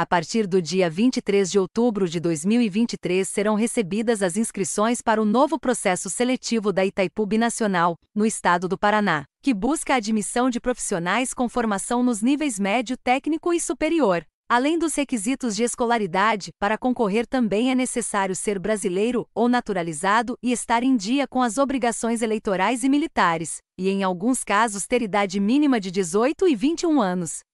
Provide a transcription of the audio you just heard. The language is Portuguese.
A partir do dia 23 de outubro de 2023 serão recebidas as inscrições para o novo processo seletivo da Itaipu Binacional, no estado do Paraná, que busca a admissão de profissionais com formação nos níveis médio, técnico e superior. Além dos requisitos de escolaridade, para concorrer também é necessário ser brasileiro ou naturalizado e estar em dia com as obrigações eleitorais e militares, e em alguns casos ter idade mínima de 18 e 21 anos.